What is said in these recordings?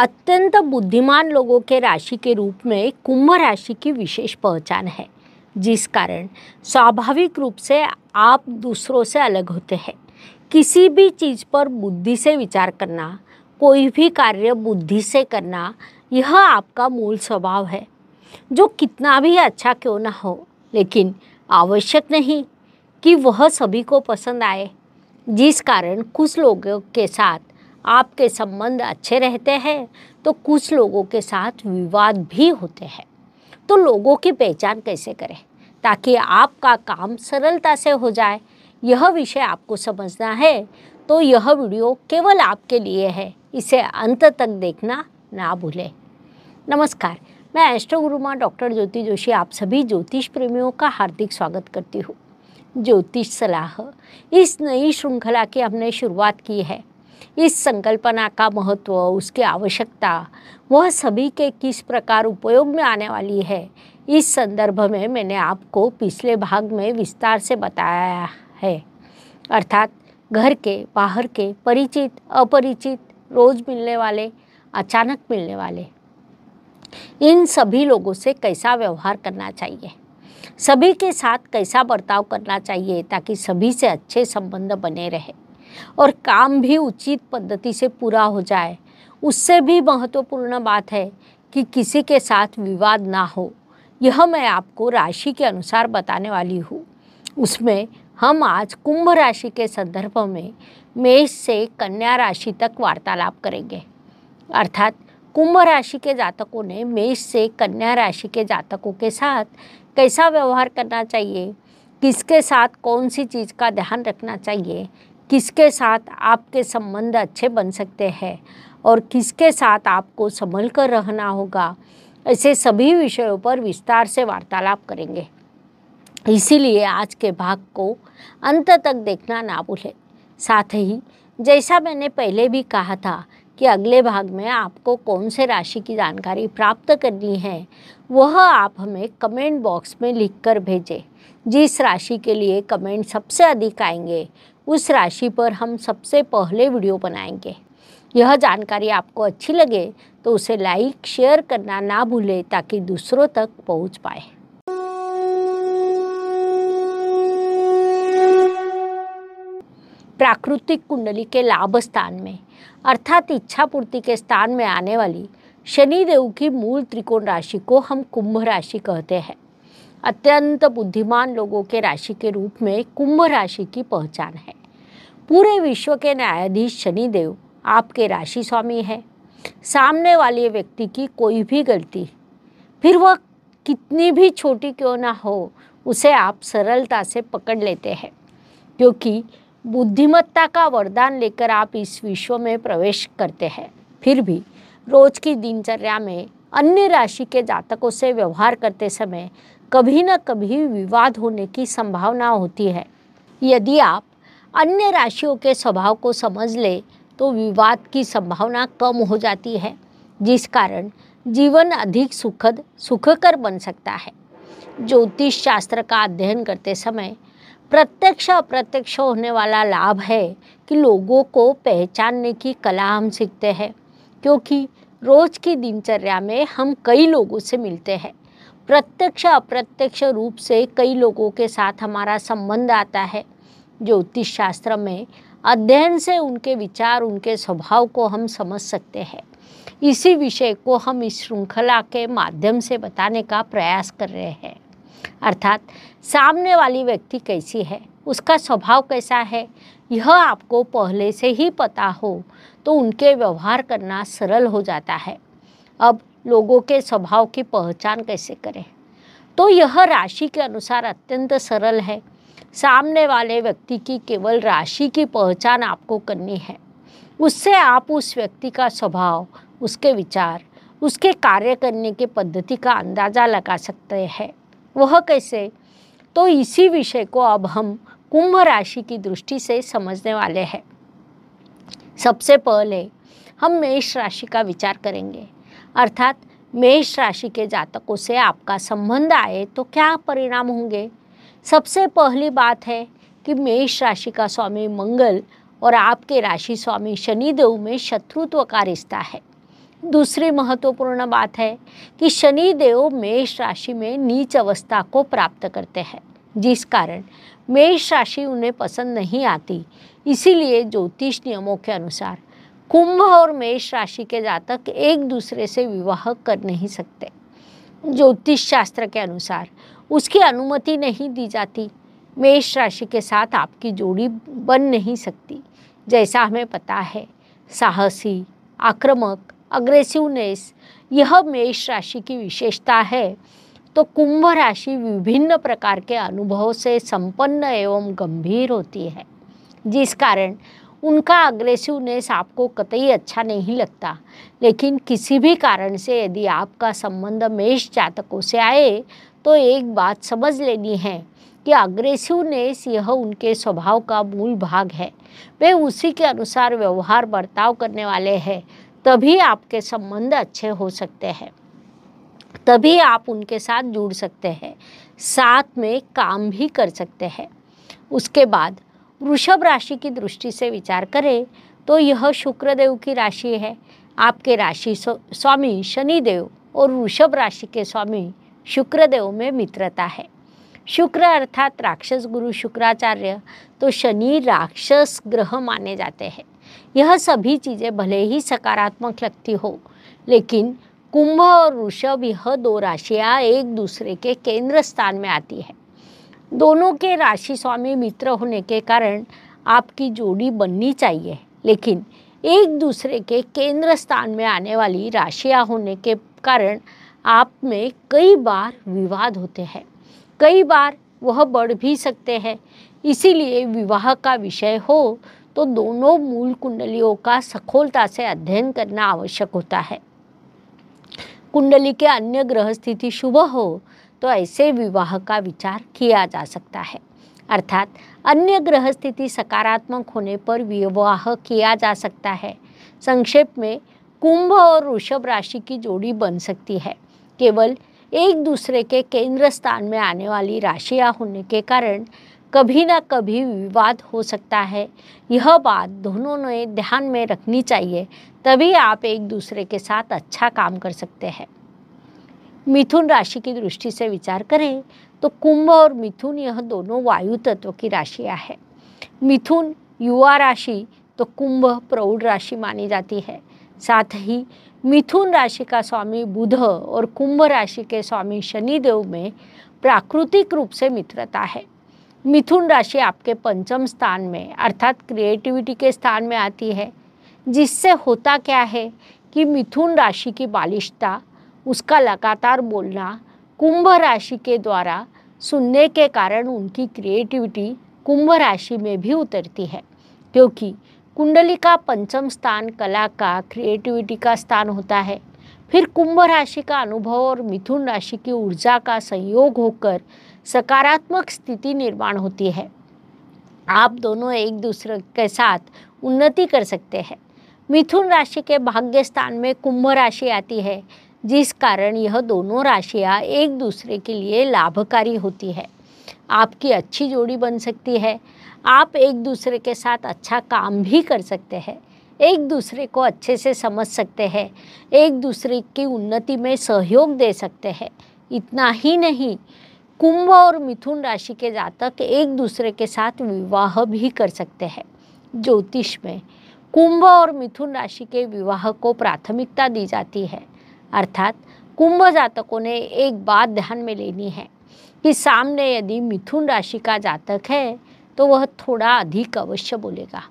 अत्यंत बुद्धिमान लोगों के राशि के रूप में कुंभ राशि की विशेष पहचान है जिस कारण स्वाभाविक रूप से आप दूसरों से अलग होते हैं किसी भी चीज़ पर बुद्धि से विचार करना कोई भी कार्य बुद्धि से करना यह आपका मूल स्वभाव है जो कितना भी अच्छा क्यों ना हो लेकिन आवश्यक नहीं कि वह सभी को पसंद आए जिस कारण कुछ लोगों के साथ आपके संबंध अच्छे रहते हैं तो कुछ लोगों के साथ विवाद भी होते हैं तो लोगों की पहचान कैसे करें ताकि आपका काम सरलता से हो जाए यह विषय आपको समझना है तो यह वीडियो केवल आपके लिए है इसे अंत तक देखना ना भूलें नमस्कार मैं एस्ट्रो डॉक्टर ज्योति जोशी आप सभी ज्योतिष प्रेमियों का हार्दिक स्वागत करती हूँ ज्योतिष सलाह इस नई श्रृंखला की हमने शुरुआत की है इस संकल्पना का महत्व उसकी आवश्यकता वह सभी के किस प्रकार उपयोग में आने वाली है इस संदर्भ में मैंने आपको पिछले भाग में विस्तार से बताया है अर्थात घर के बाहर के परिचित अपरिचित रोज मिलने वाले अचानक मिलने वाले इन सभी लोगों से कैसा व्यवहार करना चाहिए सभी के साथ कैसा बर्ताव करना चाहिए ताकि सभी से अच्छे संबंध बने रहे और काम भी उचित पद्धति से पूरा हो जाए उससे भी महत्वपूर्ण बात है कि किसी के साथ विवाद ना हो यह मैं आपको राशि के अनुसार बताने वाली हूँ उसमें हम आज कुंभ राशि के संदर्भ में मेष से कन्या राशि तक वार्तालाप करेंगे अर्थात कुंभ राशि के जातकों ने मेष से कन्या राशि के जातकों के साथ कैसा व्यवहार करना चाहिए किसके साथ कौन सी चीज़ का ध्यान रखना चाहिए किसके साथ आपके संबंध अच्छे बन सकते हैं और किसके साथ आपको संभल कर रहना होगा ऐसे सभी विषयों पर विस्तार से वार्तालाप करेंगे इसीलिए आज के भाग को अंत तक देखना ना भूलें साथ ही जैसा मैंने पहले भी कहा था कि अगले भाग में आपको कौन से राशि की जानकारी प्राप्त करनी है वह आप हमें कमेंट बॉक्स में लिखकर भेजें जिस राशि के लिए कमेंट सबसे अधिक आएंगे उस राशि पर हम सबसे पहले वीडियो बनाएंगे यह जानकारी आपको अच्छी लगे तो उसे लाइक शेयर करना ना भूलें ताकि दूसरों तक पहुंच पाए प्राकृतिक कुंडली के लाभ स्थान में अर्थात इच्छा पूर्ति के स्थान में आने वाली शनि देव की मूल त्रिकोण राशि को हम कुंभ राशि कहते हैं अत्यंत बुद्धिमान लोगों के राशि के रूप में कुंभ राशि की पहचान है पूरे विश्व के न्यायाधीश शनिदेव आपके राशि स्वामी है सामने वाले व्यक्ति की कोई भी गलती फिर वह कितनी भी छोटी क्यों ना हो उसे आप सरलता से पकड़ लेते हैं क्योंकि बुद्धिमत्ता का वरदान लेकर आप इस विश्व में प्रवेश करते हैं फिर भी रोज की दिनचर्या में अन्य राशि के जातकों से व्यवहार करते समय कभी न कभी विवाद होने की संभावना होती है यदि आप अन्य राशियों के स्वभाव को समझ ले तो विवाद की संभावना कम हो जाती है जिस कारण जीवन अधिक सुखद सुखकर बन सकता है ज्योतिष शास्त्र का अध्ययन करते समय प्रत्यक्ष अप्रत्यक्ष होने वाला लाभ है कि लोगों को पहचानने की कला हम सीखते हैं क्योंकि रोज की दिनचर्या में हम कई लोगों से मिलते हैं प्रत्यक्ष अप्रत्यक्ष रूप से कई लोगों के साथ हमारा संबंध आता है ज्योतिष शास्त्र में अध्ययन से उनके विचार उनके स्वभाव को हम समझ सकते हैं इसी विषय को हम इस श्रृंखला के माध्यम से बताने का प्रयास कर रहे हैं अर्थात सामने वाली व्यक्ति कैसी है उसका स्वभाव कैसा है यह आपको पहले से ही पता हो तो उनके व्यवहार करना सरल हो जाता है अब लोगों के स्वभाव की पहचान कैसे करें तो यह राशि के अनुसार अत्यंत सरल है सामने वाले व्यक्ति की केवल राशि की पहचान आपको करनी है उससे आप उस व्यक्ति का स्वभाव उसके विचार उसके कार्य करने की पद्धति का अंदाज़ा लगा सकते हैं वह कैसे तो इसी विषय को अब हम कुंभ राशि की दृष्टि से समझने वाले हैं सबसे पहले हम मेष राशि का विचार करेंगे अर्थात मेष राशि के जातकों से आपका संबंध आए तो क्या परिणाम होंगे सबसे पहली बात है कि मेष राशि का स्वामी मंगल और आपके राशि स्वामी शनिदेव में शत्रुत्व का रिश्ता है दूसरी महत्वपूर्ण बात है कि शनि देव मेष राशि में नीच अवस्था को प्राप्त करते हैं जिस कारण मेष राशि उन्हें पसंद नहीं आती इसीलिए ज्योतिष नियमों के अनुसार कुंभ और मेष राशि के जातक एक दूसरे से विवाह कर नहीं सकते ज्योतिष शास्त्र के अनुसार उसकी अनुमति नहीं दी जाती मेष राशि के साथ आपकी जोड़ी बन नहीं सकती जैसा हमें पता है साहसी आक्रामक अग्रेसिवनेस यह मेष राशि की विशेषता है तो कुंभ राशि विभिन्न प्रकार के अनुभव से संपन्न एवं गंभीर होती है जिस कारण उनका अग्रेसिवनेस आपको कतई अच्छा नहीं लगता लेकिन किसी भी कारण से यदि आपका संबंध मेष जातकों से आए तो एक बात समझ लेनी है कि अग्रेसिवनेस यह उनके स्वभाव का मूल भाग है वे उसी के अनुसार व्यवहार बर्ताव करने वाले हैं तभी आपके संबंध अच्छे हो सकते हैं तभी आप उनके साथ जुड़ सकते हैं साथ में काम भी कर सकते हैं उसके बाद वृषभ राशि की दृष्टि से विचार करें तो यह शुक्रदेव की राशि है आपके राशि स्वामी शनिदेव और वृषभ राशि के स्वामी शुक्रदेव में मित्रता है शुक्र अर्थात राक्षस गुरु शुक्राचार्य तो शनि राक्षस ग्रह माने जाते हैं यह सभी चीज़ें भले ही सकारात्मक लगती हो लेकिन कुंभ और ऋषभ यह दो राशियाँ एक दूसरे के केंद्र स्थान में आती है दोनों के राशि स्वामी मित्र होने के कारण आपकी जोड़ी बननी चाहिए लेकिन एक दूसरे के केंद्र स्थान में आने वाली राशियाँ होने के कारण आप में कई बार विवाद होते हैं कई बार वह बढ़ भी सकते हैं इसीलिए विवाह का विषय हो तो दोनों मूल कुंडलियों का सखोलता से अध्ययन करना आवश्यक होता है कुंडली के अन्य ग्रह स्थिति शुभ हो तो ऐसे विवाह का विचार किया जा सकता है अर्थात अन्य ग्रह स्थिति सकारात्मक होने पर विवाह किया जा सकता है संक्षेप में कुंभ और ऋषभ राशि की जोड़ी बन सकती है केवल एक दूसरे के केंद्र स्थान में आने वाली राशियां होने के कारण कभी ना कभी विवाद हो सकता है यह बात दोनों ने ध्यान में रखनी चाहिए तभी आप एक दूसरे के साथ अच्छा काम कर सकते हैं मिथुन राशि की दृष्टि से विचार करें तो कुंभ और मिथुन यह दोनों वायु तत्व की राशियां हैं मिथुन युवा राशि तो कुंभ प्रौढ़ राशि मानी जाती है साथ ही मिथुन राशि का स्वामी बुध और कुंभ राशि के स्वामी शनिदेव में प्राकृतिक रूप से मित्रता है मिथुन राशि आपके पंचम स्थान में अर्थात क्रिएटिविटी के स्थान में आती है जिससे होता क्या है कि मिथुन राशि की बालिशता उसका लगातार बोलना कुंभ राशि के द्वारा सुनने के कारण उनकी क्रिएटिविटी कुंभ राशि में भी उतरती है क्योंकि कुंडली का पंचम स्थान कला का क्रिएटिविटी का स्थान होता है फिर कुंभ राशि का अनुभव और मिथुन राशि की ऊर्जा का संयोग होकर सकारात्मक स्थिति निर्माण होती है आप दोनों एक दूसरे के साथ उन्नति कर सकते हैं मिथुन राशि के भाग्य स्थान में कुंभ राशि आती है जिस कारण यह दोनों राशियाँ एक दूसरे के लिए लाभकारी होती है आपकी अच्छी जोड़ी बन सकती है आप एक दूसरे के साथ अच्छा काम भी कर सकते हैं एक दूसरे को अच्छे से समझ सकते हैं एक दूसरे की उन्नति में सहयोग दे सकते हैं इतना ही नहीं कुंभ और मिथुन राशि के जातक एक दूसरे के साथ विवाह भी कर सकते हैं ज्योतिष में कुंभ और मिथुन राशि के विवाह को प्राथमिकता दी जाती है अर्थात कुंभ जातकों ने एक बात ध्यान में लेनी है कि सामने यदि मिथुन राशि का जातक है तो वह थोड़ा अधिक अवश्य बोलेगा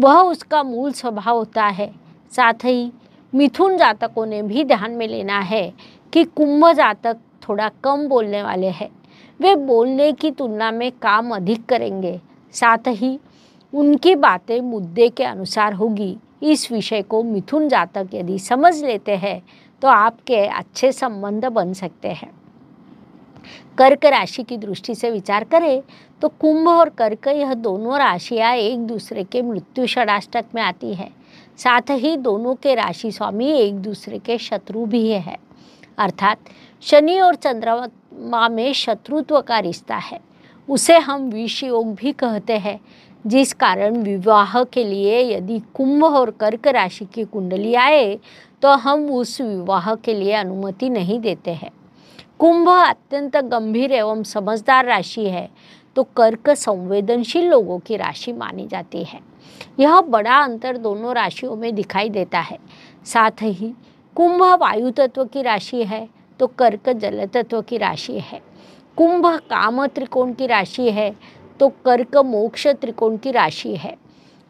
वह उसका मूल स्वभाव होता है साथ ही मिथुन जातकों ने भी ध्यान में लेना है कि कुंभ जातक थोड़ा कम बोलने वाले हैं वे बोलने की तुलना में काम अधिक करेंगे साथ ही उनकी बातें मुद्दे के अनुसार होगी इस विषय को मिथुन जातक यदि समझ लेते हैं तो आपके अच्छे संबंध बन सकते हैं कर्क राशि की दृष्टि से विचार करें तो कुंभ और कर्क यह दोनों राशियाँ एक दूसरे के मृत्यु षडाष्टक में आती है साथ ही दोनों के राशि स्वामी एक दूसरे के शत्रु भी है अर्थात शनि और चंद्रमा में शत्रुत्व का रिश्ता है उसे हम विष योग भी कहते हैं जिस कारण विवाह के लिए यदि कुंभ और कर्क राशि की कुंडली आए तो हम उस विवाह के लिए अनुमति नहीं देते हैं कुंभ अत्यंत गंभीर एवं समझदार राशि है तो कर्क संवेदनशील लोगों की राशि मानी जाती है यह बड़ा अंतर दोनों राशियों में दिखाई देता है साथ ही कुंभ वायु तत्व की राशि है तो कर्क जल तत्व की राशि है कुंभ काम त्रिकोण की राशि है तो कर्क मोक्ष त्रिकोण की राशि है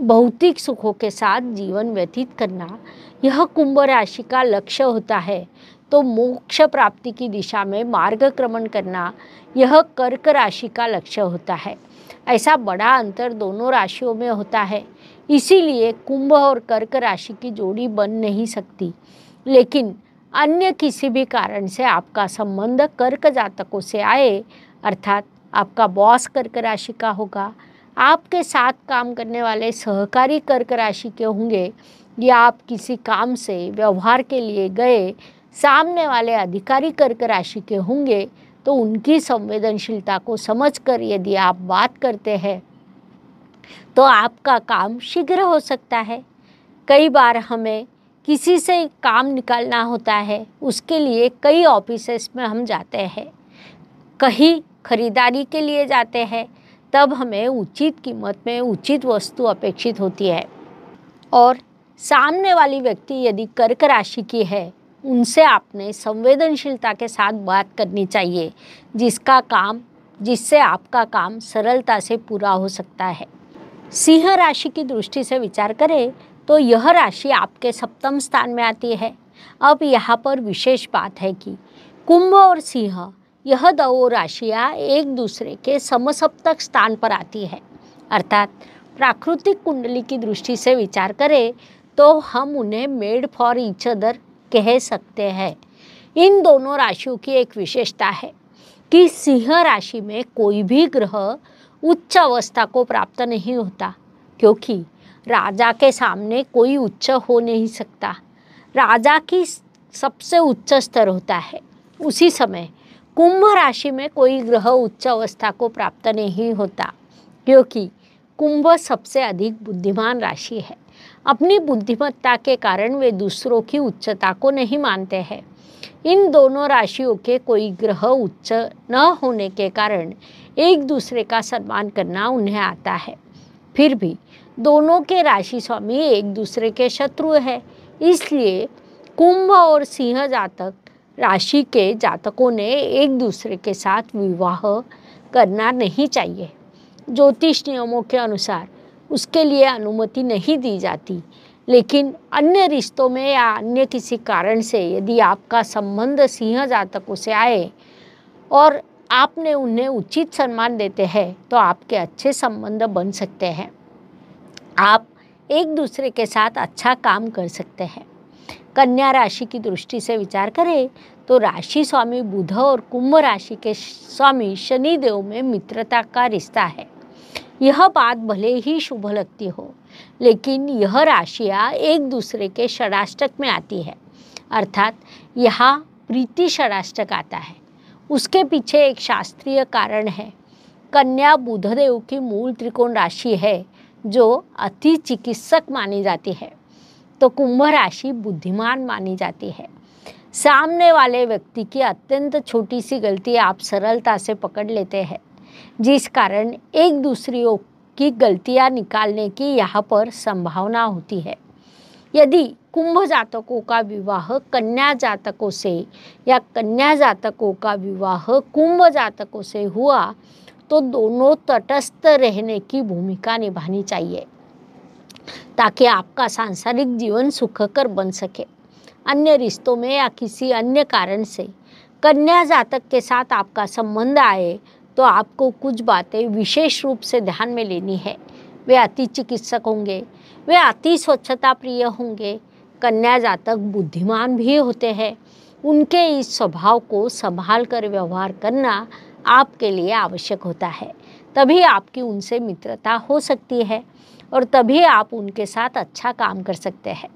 भौतिक सुखों के साथ जीवन व्यतीत करना यह कुंभ राशि का लक्ष्य होता है तो मोक्ष प्राप्ति की दिशा में मार्गक्रमण करना यह कर्क राशि का लक्ष्य होता है ऐसा बड़ा अंतर दोनों राशियों में होता है इसीलिए कुंभ और कर्क राशि की जोड़ी बन नहीं सकती लेकिन अन्य किसी भी कारण से आपका संबंध कर्क जातकों से आए अर्थात आपका बॉस कर्क राशि का होगा आपके साथ काम करने वाले सहकारी कर्क राशि के होंगे या आप किसी काम से व्यवहार के लिए गए सामने वाले अधिकारी कर्क राशि के होंगे तो उनकी संवेदनशीलता को समझकर यदि आप बात करते हैं तो आपका काम शीघ्र हो सकता है कई बार हमें किसी से काम निकालना होता है उसके लिए कई ऑफिसेस में हम जाते हैं कहीं खरीदारी के लिए जाते हैं तब हमें उचित कीमत में उचित वस्तु अपेक्षित होती है और सामने वाली व्यक्ति यदि कर्क राशि की है उनसे आपने संवेदनशीलता के साथ बात करनी चाहिए जिसका काम जिससे आपका काम सरलता से पूरा हो सकता है सिंह राशि की दृष्टि से विचार करें तो यह राशि आपके सप्तम स्थान में आती है अब यहाँ पर विशेष बात है कि कुंभ और सिंह यह दो राशियाँ एक दूसरे के समसप्तक स्थान पर आती है अर्थात प्राकृतिक कुंडली की दृष्टि से विचार करें तो हम उन्हें मेड फॉर इच अदर कह सकते हैं इन दोनों राशियों की एक विशेषता है कि सिंह राशि में कोई भी ग्रह उच्च अवस्था को प्राप्त नहीं होता क्योंकि राजा के सामने कोई उच्च हो नहीं सकता राजा की सबसे उच्च स्तर होता है उसी समय कुंभ राशि में कोई ग्रह उच्च अवस्था को प्राप्त नहीं होता क्योंकि कुंभ सबसे अधिक बुद्धिमान राशि है अपनी बुद्धिमत्ता के कारण वे दूसरों की उच्चता को नहीं मानते हैं इन दोनों राशियों के कोई ग्रह उच्च न होने के कारण एक दूसरे का सम्मान करना उन्हें आता है फिर भी दोनों के राशि स्वामी एक दूसरे के शत्रु है इसलिए कुंभ और सिंह जातक राशि के जातकों ने एक दूसरे के साथ विवाह करना नहीं चाहिए ज्योतिष नियमों के अनुसार उसके लिए अनुमति नहीं दी जाती लेकिन अन्य रिश्तों में या अन्य किसी कारण से यदि आपका संबंध सिंह जातकों से आए और आपने उन्हें उचित सम्मान देते हैं तो आपके अच्छे संबंध बन सकते हैं आप एक दूसरे के साथ अच्छा काम कर सकते हैं कन्या राशि की दृष्टि से विचार करें तो राशि स्वामी बुध और कुंभ राशि के स्वामी शनिदेव में मित्रता का रिश्ता है यह बात भले ही शुभ लगती हो लेकिन यह राशियाँ एक दूसरे के षडाष्टक में आती है अर्थात यहाँ प्रीति षडाष्टक आता है उसके पीछे एक शास्त्रीय कारण है कन्या बुधदेव की मूल त्रिकोण राशि है जो अति चिकित्सक मानी जाती है तो कुंभ राशि बुद्धिमान मानी जाती है सामने वाले व्यक्ति की अत्यंत छोटी सी गलती आप सरलता से पकड़ लेते हैं जिस कारण एक दूसरे की गलतियां निकालने की यहाँ पर संभावना होती है यदि कुंभ जातकों का विवाह कन्या जातकों से या कन्या जातकों का विवाह कुंभ जातकों से हुआ तो दोनों तटस्थ रहने की भूमिका निभानी चाहिए ताकि आपका सांसारिक जीवन सुखकर बन सके अन्य रिश्तों में या किसी अन्य कारण से कन्या जातक के साथ आपका संबंध आए तो आपको कुछ बातें विशेष रूप से ध्यान में लेनी है वे अति चिकित्सक होंगे वे अति स्वच्छता प्रिय होंगे कन्या जातक बुद्धिमान भी होते हैं उनके इस स्वभाव को संभाल कर व्यवहार करना आपके लिए आवश्यक होता है तभी आपकी उनसे मित्रता हो सकती है और तभी आप उनके साथ अच्छा काम कर सकते हैं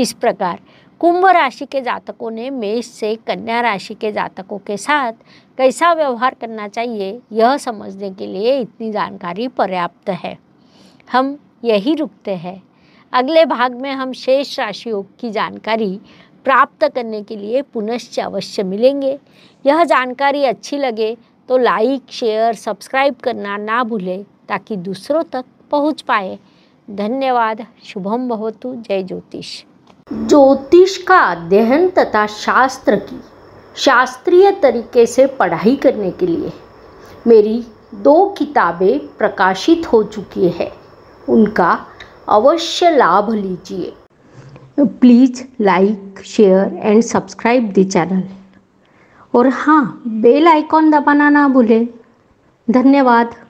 इस प्रकार कुंभ राशि के जातकों ने मेष से कन्या राशि के जातकों के साथ कैसा व्यवहार करना चाहिए यह समझने के लिए इतनी जानकारी पर्याप्त है हम यही रुकते हैं अगले भाग में हम शेष राशियों की जानकारी प्राप्त करने के लिए पुनश्च अवश्य मिलेंगे यह जानकारी अच्छी लगे तो लाइक शेयर सब्सक्राइब करना ना भूलें ताकि दूसरों तक पहुंच पाए धन्यवाद शुभम भवतु जय ज्योतिष ज्योतिष का अध्ययन तथा शास्त्र की शास्त्रीय तरीके से पढ़ाई करने के लिए मेरी दो किताबें प्रकाशित हो चुकी है उनका अवश्य लाभ लीजिए please like share and subscribe the channel और हाँ बेल आइकॉन दबाना ना भूलें धन्यवाद